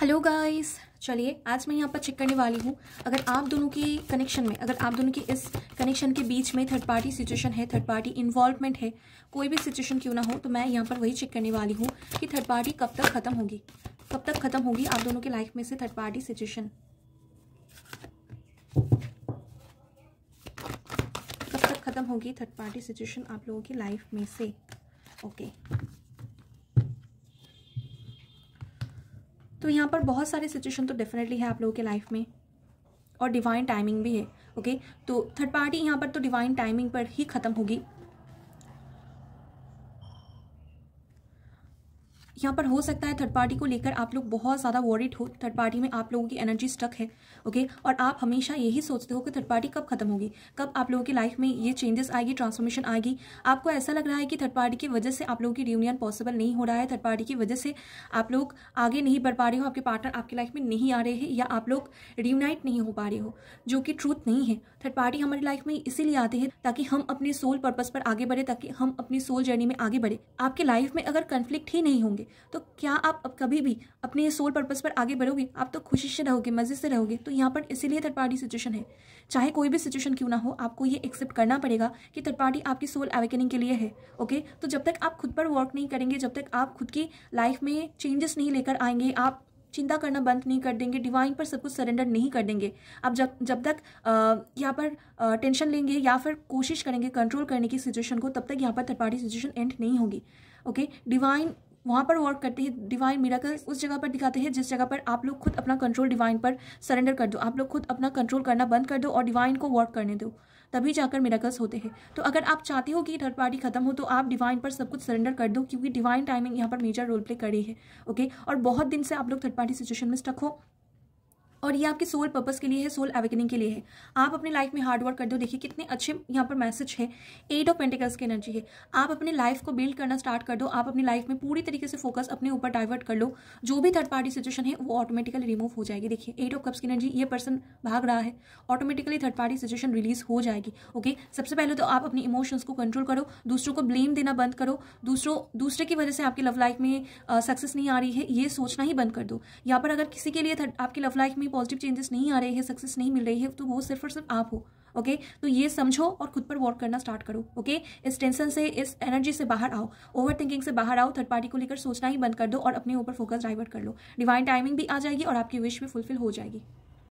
Hello guys चलिए आज मैं यहाँ पर चेक करने वाली हूँ अगर आप दोनों की कनेक्शन में अगर आप दोनों की इस कनेक्शन के बीच में थर्ड पार्टी सिचुएशन है थर्ड पार्टी इन्वॉल्वमेंट है कोई भी सिचुएशन क्यों ना हो तो मैं यहाँ पर वही चेक करने वाली हूँ कि थर्ड पार्टी कब तक ख़त्म होगी कब तक ख़त्म होगी आप दोनों के लाइफ में से थर्ड पार्टी सिचुएशन कब तक ख़त्म होगी थर्ड पार्टी सिचुएशन आप लोगों की लाइफ में से ओके okay. तो यहाँ पर बहुत सारी सिचुएशन तो डेफिनेटली है आप लोगों के लाइफ में और डिवाइन टाइमिंग भी है ओके तो थर्ड पार्टी यहाँ पर तो डिवाइन टाइमिंग पर ही ख़त्म होगी यहाँ पर हो सकता है थर्ड पार्टी को लेकर आप लोग बहुत ज़्यादा वॉरिड हो थर्ड पार्टी में आप लोगों की एनर्जी स्टक है ओके और आप हमेशा यही सोचते हो कि थर्ड पार्टी कब खत्म होगी कब आप लोगों की लाइफ में ये चेंजेस आएगी ट्रांसफॉर्मेशन आएगी आपको ऐसा लग रहा है कि थर्ड पार्टी की वजह से आप लोगों की रियूनियन पॉसिबल नहीं हो रहा है थर्ड पार्टी की वजह से आप लोग आगे नहीं बढ़ पा रहे हो आपके पार्टनर आपकी लाइफ में नहीं आ रहे हैं या आप लोग रियूनाइट नहीं हो पा रहे हो जो कि ट्रूथ नहीं है थर्ड पार्टी हमारी लाइफ में इसीलिए आते हैं ताकि हम अपने सोल पर्पज पर आगे बढ़े ताकि हम अपनी सोल जर्नी में आगे बढ़े आपकी लाइफ में अगर कन्फ्लिक्ट ही नहीं होंगे तो क्या आप अब कभी भी अपने सोल पर्पज़ पर आगे बढ़ोगे आप तो खुशी से रहोगे मज़े से रहोगे तो यहाँ पर इसीलिए थर्ड पार्टी सिचुएशन है चाहे कोई भी सिचुएशन क्यों ना हो आपको ये एक्सेप्ट करना पड़ेगा कि थर्ड पार्टी आपकी सोल एवेकनिंग के लिए है ओके तो जब तक आप खुद पर वर्क नहीं करेंगे जब तक आप खुद की लाइफ में चेंजेस नहीं लेकर आएंगे आप चिंता करना बंद नहीं कर देंगे डिवाइन पर सब कुछ सरेंडर नहीं कर देंगे आप जब जब तक यहाँ पर आ, टेंशन लेंगे या फिर कोशिश करेंगे कंट्रोल करने की सिचुएशन को तब तक यहाँ पर थर्ड पार्टी सिचुएशन एंड नहीं होगी ओके डिवाइन वहाँ पर वर्क करते हैं डिवाइन मिराकल उस जगह पर दिखाते हैं जिस जगह पर आप लोग खुद अपना कंट्रोल डिवाइन पर सरेंडर कर दो आप लोग खुद अपना कंट्रोल करना बंद कर दो और डिवाइन को वर्क करने दो तभी जाकर मिराकल्स होते हैं तो अगर आप चाहते हो कि थर्ड पार्टी खत्म हो तो आप डिवाइन पर सब कुछ सरेंडर कर दो क्योंकि डिवाइन टाइमिंग यहाँ पर मेजर रोल प्ले करी है ओके और बहुत दिन से आप लोग थर्ड पार्टी सिचुएशन में स्टक हो और ये आपके सोल पर्पज़ के लिए है सोल अवेकनिंग के लिए है आप अपने लाइफ में हार्ड वर्क कर दो देखिए कितने अच्छे यहाँ पर मैसेज है एट ऑफ पेंटिकल्स की एनर्जी है आप अपने लाइफ को बिल्ड करना स्टार्ट कर दो आप अपनी लाइफ में पूरी तरीके से फोकस अपने ऊपर डाइवर्ट कर लो जो भी थर्ड पार्टी सिचुएशन है वो ऑटोमेटिकली रिमूव हो जाएगी देखिए एट ऑफ कप्स की एनर्जी ये पर्सन भाग रहा है automatically third party situation release हो जाएगी ओके सबसे पहले तो आप अपने इमोशंस को कंट्रोल करो दूसरों को ब्लेम देना बंद करो दूसरों दूसरे की वजह से आपकी लव लाइफ में सक्सेस नहीं आ रही है ये सोचना ही बंद कर दो यहाँ पर अगर किसी के लिए आपकी लव लाइफ में कोई पॉजिटिव चेंजेस नहीं आ रहे हैं सक्सेस नहीं मिल रही है तो वो सिर्फ और सिर्फ आप हो ओके okay? तो ये समझो और खुद पर वर्क करना स्टार्ट करो ओके okay? इस टेंशन से इस एनर्जी से बाहर आओ ओवर थिंकिंग से बाहर आओ थर्ड पार्टी को लेकर सोचना ही बंद कर दो और अपने ऊपर फोकस डाइवर्ट कर लो डिवाइन टाइमिंग भी आ जाएगी और आपकी विश भी फुलफिल हो जाएगी